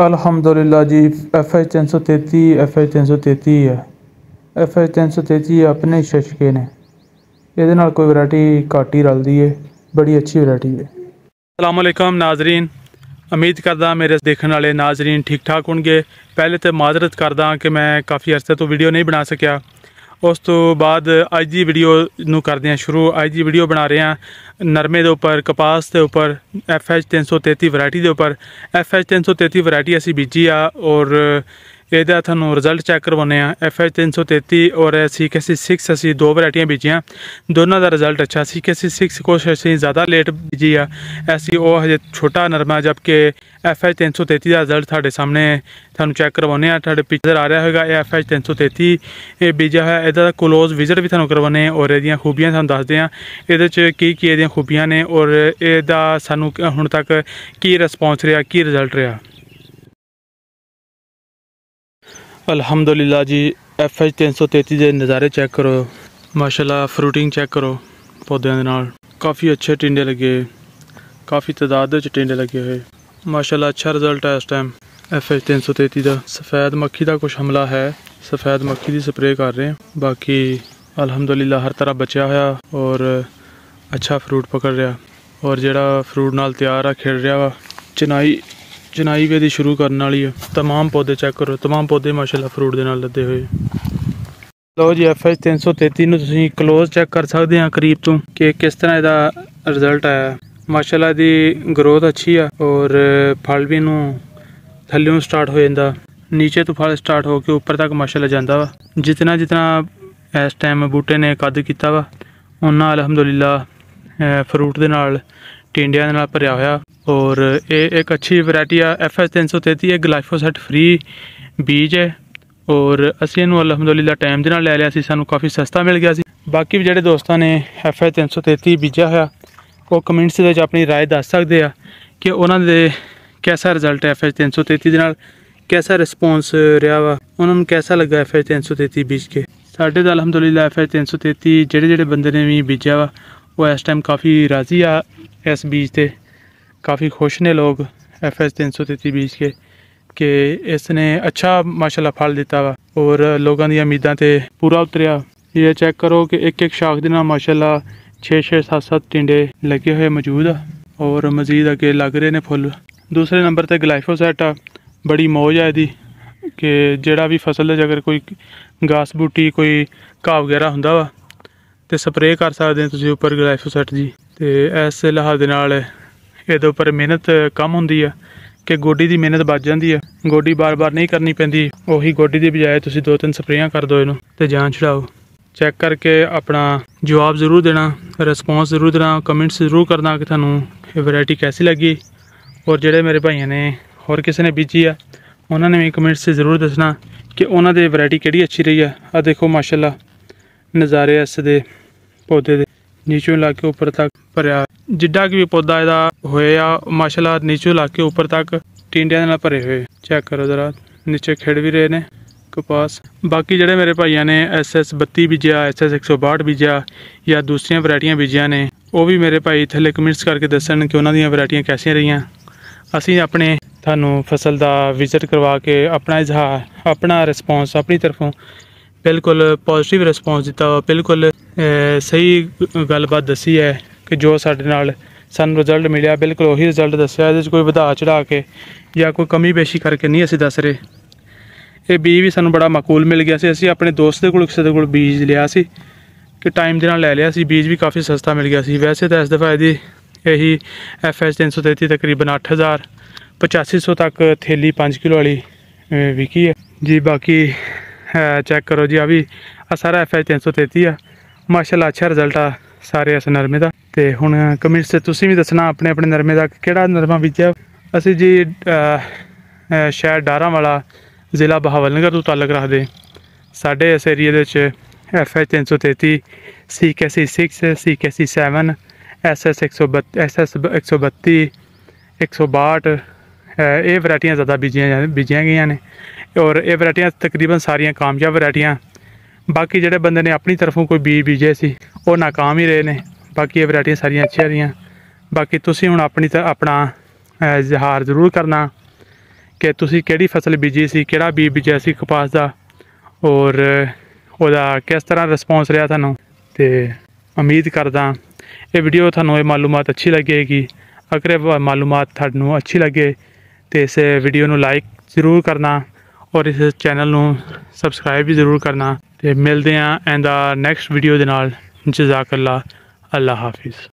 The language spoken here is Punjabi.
अल्हम्दुलिल्लाह जी एफ आई तीन सौ तेती एफ आई तीन सौ तेती है एफ आई तीन सौ तेती अपने शशके ने ये कोई वरायटी घट ही रलती है बड़ी अच्छी वरायटी है अलैक्म नाजरीन उम्मीद करदा मेरे देखने वाले नाजरीन ठीक ठाक होंगे पहले तो माजरत करदा कि मैं काफ़ी अरसे तो वीडियो नहीं बना सकिया ਉਸ ਤੋਂ ਬਾਅਦ ਅੱਜ ਦੀ ਵੀਡੀਓ ਨੂੰ ਕਰਦੇ ਹਾਂ ਸ਼ੁਰੂ ਅੱਜ ਦੀ ਵੀਡੀਓ ਬਣਾ ਰਹੇ ਹਾਂ ਨਰਮੇ ਦੇ ਉੱਪਰ ਕਪਾਸ ਦੇ ਉੱਪਰ FH 333 ਵੈਰਾਈਟੀ ਦੇ ਉੱਪਰ FH 333 ਵੈਰਾਈਟੀ ਅਸੀਂ ਬੀਜੀ ਆ ਔਰ ਇਹਦਾ ਤੁਹਾਨੂੰ ਰਿਜ਼ਲਟ ਚੈੱਕ ਕਰਵਾਉਨੇ ਆ ਐਫ ਐਚ 333 ਔਰ ਸੀਕੇਸੀ 6 ਅਸੀਂ ਦੋ ਵੈਰਾਈਟੀਆਂ ਬੀਜੀਆਂ ਦੋਨਾਂ ਦਾ ਰਿਜ਼ਲਟ ਅੱਛਾ ਸੀਕੇਸੀ 6 ਕੁਛ ਅਸੀਂ ਜ਼ਿਆਦਾ ਲੇਟ ਬੀਜੀ ਆ ਐਸੀ ਉਹ ਹਜੇ ਛੋਟਾ ਨਰਮਾ ਜਦਕਿ ਐਫ ਐਚ 333 ਦਾ ਰਿਜ਼ਲਟ ਤੁਹਾਡੇ ਸਾਹਮਣੇ ਤੁਹਾਨੂੰ ਚੈੱਕ ਕਰਵਾਉਨੇ ਆ ਤੁਹਾਡੇ ਪਿਕਚਰ ਆ ਰਿਹਾ ਹੋਗਾ ਇਹ ਐਫ ਐਚ 333 ਇਹ ਬੀਜਾ ਹੈ ਇਹਦਾ ਕਲੋਜ਼ ਵਿਜ਼ਿਟ ਵੀ ਤੁਹਾਨੂੰ ਕਰਵਾਉਨੇ ਔਰ ਇਹਦੀਆਂ ਖੂਬੀਆਂ ਤੁਹਾਨੂੰ ਦੱਸਦੇ ਆ ਇਹਦੇ ਚ ਕੀ ਕੀ ਇਹਦੀਆਂ ਖੂਬੀਆਂ ਨੇ ਔਰ ਇਹਦਾ ਸਾਨੂੰ ਹੁਣ ਤੱਕ ਕੀ ਰਿਸਪੌਂਸ ਰਿਹਾ ਕੀ ਰਿਜ਼ਲਟ ਰਿਹਾ ਅਲਹਮਦੁਲਿਲਾ ਜੀ ਐਫ ਐਚ 333 ਦੇ ਨਜ਼ਾਰੇ ਚੈੱਕ ਕਰੋ ਮਾਸ਼ਾਅੱਲਾ ਫਰੂਟਿੰਗ ਚੈੱਕ ਕਰੋ ਪੌਦਿਆਂ ਦੇ ਨਾਲ ਕਾਫੀ ਅੱਛੇ ਟਿੰਡੇ ਲੱਗੇ ਕਾਫੀ ਤਦਾਦ ਦੇ ਟਿੰਡੇ ਲੱਗੇ ਹੋਏ ਮਾਸ਼ਾਅੱਲਾ ਅੱਛਾ ਰਿਜ਼ਲਟ ਹੈ ਇਸ ਟਾਈਮ ਐਫ ਐਚ 333 ਦਾ ਸਫੈਦ ਮੱਖੀ ਦਾ ਕੁਝ ਹਮਲਾ ਹੈ ਸਫੈਦ ਮੱਖੀ ਦੀ ਸਪਰੇਅ ਕਰ ਰਹੇ ਹਾਂ ਬਾਕੀ ਅਲਹਮਦੁਲਿਲਾ ਹਰ ਤਰ੍ਹਾਂ ਬਚਿਆ ਹੋਇਆ ਔਰ ਅੱਛਾ ਫਰੂਟ ਪਕੜ ਰਿਹਾ ਔਰ ਜਿਹੜਾ ਫਰੂਟ ਨਾਲ ਤਿਆਰ ਆ ਖੇਡ ਰਿਹਾ ਵਾ ਚਨਾਈ ਜਨਾਈ ਵੀ ਇਹਦੀ ਸ਼ੁਰੂ ਕਰਨ ਵਾਲੀ ਹੈ तमाम ਪੌਦੇ ਚੈੱਕ ਕਰੋ तमाम ਪੌਦੇ ਮਾਸ਼ਾਅੱਲਾ ਫਰੂਟ ਦੇ ਨਾਲ ਲੱਦੇ ਹੋਏ ਲਓ ਜੀ ਐਫਐਚ 333 ਨੂੰ ਤੁਸੀਂ ক্লোਜ਼ ਚੈੱਕ ਕਰ ਸਕਦੇ ਆ ਕਰੀਬ ਤੋਂ ਕਿ ਕਿਸ ਤਰ੍ਹਾਂ ਇਹਦਾ ਰਿਜ਼ਲਟ ਆਇਆ ਮਾਸ਼ਾਅੱਲਾ ਦੀ ਗਰੋਥ ਅੱਛੀ ਆ ਔਰ ਫਲ ਵੀ ਨੂੰ ਥੱਲੇੋਂ ਸਟਾਰਟ ਹੋ ਜਾਂਦਾ ਨੀਚੇ ਤੋਂ ਫਲ ਸਟਾਰਟ ਹੋ ਕੇ ਉੱਪਰ ਤੱਕ ਮਾਸ਼ਾਅੱਲਾ ਜਾਂਦਾ ਵਾ ਜਿੰਨਾ ਜਿਤਨਾ ਇਸ ਟਾਈਮ ਬੂਟੇ ਨੇ ਕੱਦ ਕੀਤਾ ਵਾ ਉਹਨਾਂ ਅਲਹਮਦੁਲਿਲਾ ਫਰੂਟ ਦੇ ਨਾਲ ਟਿੰਡਿਆਂ ਦੇ ਨਾਲ ਭਰਿਆ ਹੋਇਆ ਔਰ ਇਹ ਇੱਕ ਅੱਛੀ ਵੈਰਾਈਟੀ ਆ FH 333 ਇਹ ਗਲਾਈਫੋਸੇਟ ਫ੍ਰੀ ਬੀਜ ਹੈ ਔਰ ਅਸੀਂ ਇਹਨੂੰ ਅਲਹਮਦੁਲਿਲਾ ਟਾਈਮ ਦੇ ਨਾਲ ਲੈ ਲਿਆ ਸੀ ਸਾਨੂੰ ਕਾਫੀ ਸਸਤਾ ਮਿਲ ਗਿਆ ਸੀ ਬਾਕੀ ਵੀ ਜਿਹੜੇ ਦੋਸਤਾਂ ਨੇ FH 333 ਬੀਜਿਆ ਹੋਇਆ ਉਹ ਕਮੈਂਟਸ ਵਿੱਚ ਆਪਣੀ رائے ਦੱਸ ਸਕਦੇ ਆ ਕਿ ਉਹਨਾਂ ਦੇ ਕਿਹਦਾ ਰਿਜ਼ਲਟ ਹੈ FH 333 ਦੇ ਨਾਲ ਕਿਹਦਾ ਰਿਸਪੌਂਸ ਰਿਹਾ ਵਾ ਉਹਨਾਂ ਨੂੰ ਕਿਹਦਾ ਲੱਗਾ FH 333 ਬੀਜ ਕੇ ਸਾਡੇ ਦਾ ਅਲਹਮਦੁਲਿਲਾ FH 333 ਜਿਹੜੇ ਜਿਹੜੇ ਬੰਦੇ ਨੇ ਵੀ ਬੀਜਿਆ ਵਾ ਉਹ ਇਸ ਟਾਈਮ ਕਾਫੀ ਰਾਜ਼ੀ ਆ ਇਸ ਬੀਜ ਤੇ ਕਾਫੀ ਖੁਸ਼ ਨੇ ਲੋਕ ਐਸ 333 ਬੀਜ ਕੇ ਕਿ ਇਸ ਨੇ ਅੱਛਾ ਮਾਸ਼ਾਅੱਲਾ ਫਲ ਦਿੱਤਾ ਵਾ ਔਰ ਲੋਕਾਂ ਦੀਆਂ ਉਮੀਦਾਂ ਤੇ ਪੂਰਾ ਉਤਰਿਆ ਇਹ ਚੈੱਕ ਕਰੋ ਕਿ ਇੱਕ ਇੱਕ ਸ਼ਾਖ ਦੇ ਨਾਲ ਮਾਸ਼ਾਅੱਲਾ 6 6 7 7 ਟਿੰਡੇ ਲੱਗੇ ਹੋਏ ਮੌਜੂਦ ਆ ਔਰ ਮਜ਼ੀਦ ਅੱਗੇ ਲੱਗ ਰਹੇ ਨੇ ਫੁੱਲ ਦੂਸਰੇ ਨੰਬਰ ਤੇ ਗਲਾਈਫੋਸੈਟ ਆ ਬੜੀ ਮੌਜ ਆ ਇਹਦੀ ਕਿ ਜਿਹੜਾ ਵੀ ਫਸਲ ਜੇਕਰ ਕੋਈ ਗਾਸ ਬੂਟੀ ਕੋਈ ਘਾਹ ਵਗੈਰਾ ਹੁੰਦਾ ਵਾ ਤੇ ਸਪਰੇਅ ਕਰ ਸਕਦੇ ਹੋ ਤੁਸੀਂ ਉੱਪਰ ਗਲਾਈਫੋਸੈਟ ਜੀ ਤੇ ਇਸ ਲਹਾ ਦੇ ਨਾਲ ਇਹਦੇ ਉੱਪਰ ਮਿਹਨਤ ਕਮ ਹੁੰਦੀ ਆ ਕਿ ਗੋਡੀ ਦੀ ਮਿਹਨਤ ਬਚ ਜਾਂਦੀ ਆ ਗੋਡੀ ਬਾਰ-ਬਾਰ ਨਹੀਂ ਕਰਨੀ ਪੈਂਦੀ ਉਹੀ ਗੋਡੀ ਦੀ ਬਜਾਏ ਤੁਸੀਂ ਦੋ ਤਿੰਨ ਸਪਰੇਆਂ ਕਰ ਦਿਓ ਇਹਨੂੰ ਤੇ ਜਾਨ ਛੜਾਓ ਚੈੱਕ ਕਰਕੇ ਆਪਣਾ ਜਵਾਬ ਜ਼ਰੂਰ ਦੇਣਾ ਰਿਸਪੌਂਸ ਜ਼ਰੂਰ ਦੇਣਾ ਕਮੈਂਟਸ ਜ਼ਰੂਰ ਕਰਨਾ ਕਿ ਤੁਹਾਨੂੰ ਇਹ ਵੈਰਾਈਟੀ ਕੈਸੀ ਲੱਗੀ ਔਰ ਜਿਹੜੇ ਮੇਰੇ ਭਾਈਆਂ ਨੇ ਹੋਰ ਕਿਸੇ ਨੇ ਬੀਜੀ ਆ ਉਹਨਾਂ ਨੇ ਵੀ ਕਮੈਂਟਸ 'ਚ ਜ਼ਰੂਰ ਦੱਸਣਾ ਕਿ ਉਹਨਾਂ ਦੇ ਵੈਰਾਈਟੀ ਕਿਹੜੀ ਅੱਛੀ ਰਹੀ ਆ ਆ ਦੇਖੋ ਮਾਸ਼ਾਅੱਲਾ ਨਜ਼ਾਰੇ ਇਸ ਦੇ ਦੇ ਨੀਚੇ ਲਾ ਕੇ ਉੱਪਰ ਤੱਕ ਭਰਿਆ ਜਿੱਡਾ ਕਿ ਵੀ ਪੌਦਾ ਇਹਦਾ ਹੋਇਆ ਮਾਸ਼ਾਅੱਲਾ ਨੀਚੇ ਲਾ ਕੇ ਉੱਪਰ ਤੱਕ ਟਿੰਡਿਆਂ ਨਾਲ ਭਰੇ ਹੋਏ ਚੈੱਕ ਕਰੋ ਜ਼ਰਾ ਨੀਚੇ ਖੇੜ ਵੀ ਰਹੇ ਨੇ ਕਪਾਸ ਬਾਕੀ ਜਿਹੜੇ ਮੇਰੇ ਭਾਈਆਂ ਨੇ ਐਸਐਸ 32 ਬੀਜਿਆ ਐਸਐਸ 162 ਬੀਜਿਆ ਜਾਂ ਦੂਸਰੀਆਂ ਵੈਰਾਈਟੀਆਂ ਬੀਜਿਆ ਨੇ ਉਹ ਵੀ ਮੇਰੇ ਭਾਈ ਥੱਲੇ ਕਮੈਂਟਸ ਕਰਕੇ ਦੱਸਣ ਕਿ ਉਹਨਾਂ ਦੀਆਂ ਵੈਰਾਈਟੀਆਂ ਕੈਸੀਆਂ ਰਹੀਆਂ ਅਸੀਂ ਆਪਣੇ ਤੁਹਾਨੂੰ ਫਸਲ ਦਾ ਵਿਜ਼ਿਟ ਕਰਵਾ ਕੇ ਆਪਣਾ ਇਜ਼ਹਾਰ ਆਪਣਾ ਰਿਸਪੌਂਸ ਆਪਣੀ ਤਰਫੋਂ ਬਿਲਕੁਲ ਪੋਜ਼ਿਟਿਵ ਰਿਸਪੌਂਸ ਦਿੱਤਾ ਬਿਲਕੁਲ ਸਹੀ ਗੱਲਬਾਤ ਦੱਸੀ ਹੈ ਕਿ ਜੋ ਸਾਡੇ ਨਾਲ ਸਾਨੂੰ ਰਿਜ਼ਲਟ ਮਿਲਿਆ ਬਿਲਕੁਲ ਉਹੀ ਰਿਜ਼ਲਟ ਦੱਸਿਆ ਇਹਦੇ ਵਿੱਚ ਕੋਈ ਵਧਾ ਚੜਾ ਕੇ ਜਾਂ ਕੋਈ ਕਮੀ ਬੇਸ਼ੀ ਕਰਕੇ ਨਹੀਂ ਅਸੀਂ ਦੱਸ ਰਹੇ ਇਹ ਬੀਜ ਵੀ ਸਾਨੂੰ ਬੜਾ ਮਕੂਲ ਮਿਲ ਗਿਆ ਸੀ ਅਸੀਂ ਆਪਣੇ ਦੋਸਤ ਦੇ ਕੋਲ ਕਿਸੇ ਦੇ ਕੋਲ ਬੀਜ ਲਿਆ ਸੀ ਕਿ ਟਾਈਮ ਦੇ ਨਾਲ ਲੈ ਲਿਆ ਸੀ ਬੀਜ ਵੀ ਕਾਫੀ ਸਸਤਾ ਮਿਲ ਗਿਆ ਸੀ ਵੈਸੇ ਤਾਂ ਇਸ ਦਫਾ ਇਹਦੀ ਇਹੀ ਐਫ ਐਸ 333 ਤਕਰੀਬਨ 8000 8500 ਤੱਕ ਥੈਲੀ 5 ਕਿਲੋ ਵਾਲੀ ਵਿਕੀ ਹੈ ਜੀ ਬਾਕੀ ਚੈੱਕ ਕਰੋ ਜੀ ਆ ਵੀ ਆ ਸਾਰਾ ਐਫ ਐਸ 333 ਆ ਮਾਸ਼ਾਅੱਲਾ ਅੱਛਾ ਰਿਜ਼ਲਟ ਆ ਸਾਰੇ ਇਸ ਨਰਮੇ ਦਾ ਤੇ ਹੁਣ ਕਮੈਂਟਸ ਤੇ ਤੁਸੀਂ ਵੀ ਦੱਸਣਾ ਆਪਣੇ ਆਪਣੇ ਨਰਮੇ ਦਾ ਕਿਹੜਾ ਨਰਮਾ ਵਿੱਚ ਅਸੀਂ ਜੀ ਸ਼ਹਿਰ ਡਾਰਾਂ ਵਾਲਾ ਜ਼ਿਲ੍ਹਾ ਬਹਾਵਲਨਗਰ ਤੋਂ ਤਾਲਕ ਰੱਖਦੇ ਸਾਡੇ ਇਸ ਏਰੀਆ ਦੇ ਵਿੱਚ F H 333 C 6 C C 7 S S 132 S S 132 162 ਇਹ ਵੈਰਾਈਟੀਆਂ ਜ਼ਿਆਦਾ ਬੀਜੀਆਂ ਬੀਜੀਆਂ ਗਈਆਂ ਨੇ ਔਰ ਇਹ ਵੈਰਾਈਟੀਆਂ ਤਕਰੀਬਨ ਸਾਰੀਆਂ ਕਾਮਯਾਬ ਵੈਰਾਈਟੀਆਂ ਬਾਕੀ ਜਿਹੜੇ ਬੰਦੇ ਨੇ ਆਪਣੀ ਤਰਫੋਂ ਕੋਈ ਬੀਜ ਬੀਜੇ ਸੀ ਉਹ ਨਾਕਾਮ ਹੀ ਰਹੇ ਨੇ ਬਾਕੀ ਇਹ ਵੈਰਾਈਟੀਆਂ ਸਾਰੀਆਂ ਅੱਛੀਆਂ ਰਹੀਆਂ ਬਾਕੀ ਤੁਸੀਂ ਹੁਣ ਆਪਣੀ ਆਪਣਾ ਜ਼ਹਾਰ ਜ਼ਰੂਰ ਕਰਨਾ ਕਿ ਤੁਸੀਂ ਕਿਹੜੀ ਫਸਲ ਬੀਜੀ ਸੀ ਕਿਹੜਾ ਬੀਜ ਬੀਜਿਆ ਸੀ ਕਪਾਸ ਦਾ ਔਰ ਉਹਦਾ ਕਿਸ ਤਰ੍ਹਾਂ ਰਿਸਪੌਂਸ ਰਿਹਾ ਤੁਹਾਨੂੰ ਤੇ ਉਮੀਦ ਕਰਦਾ ਇਹ ਵੀਡੀਓ ਤੁਹਾਨੂੰ ਇਹ ਮਾਲੂਮਾਤ ਅੱਛੀ ਲੱਗੇਗੀ ਅਗਰ ਇਹ ਮਾਲੂਮਾਤ ਤੁਹਾਨੂੰ ਅੱਛੀ ਲੱਗੇ ਤੇ ਇਸ ਵੀਡੀਓ ਨੂੰ ਲਾਈਕ ਜ਼ਰੂਰ ਕਰਨਾ ਔਰ ਇਸ ਚੈਨਲ ਨੂੰ ਸਬਸਕ੍ਰਾਈਬ ਵੀ ਜ਼ਰੂਰ ਕਰਨਾ ਤੇ ਮਿਲਦੇ ਆਂ ਐਂਡ ਦਾ ਨੈਕਸਟ ਵੀਡੀਓ ਦੇ ਨਾਲ ਜਜ਼ਾਕ ਅੱਲਾ ਅੱਲਾ ਹਾਫਿਜ਼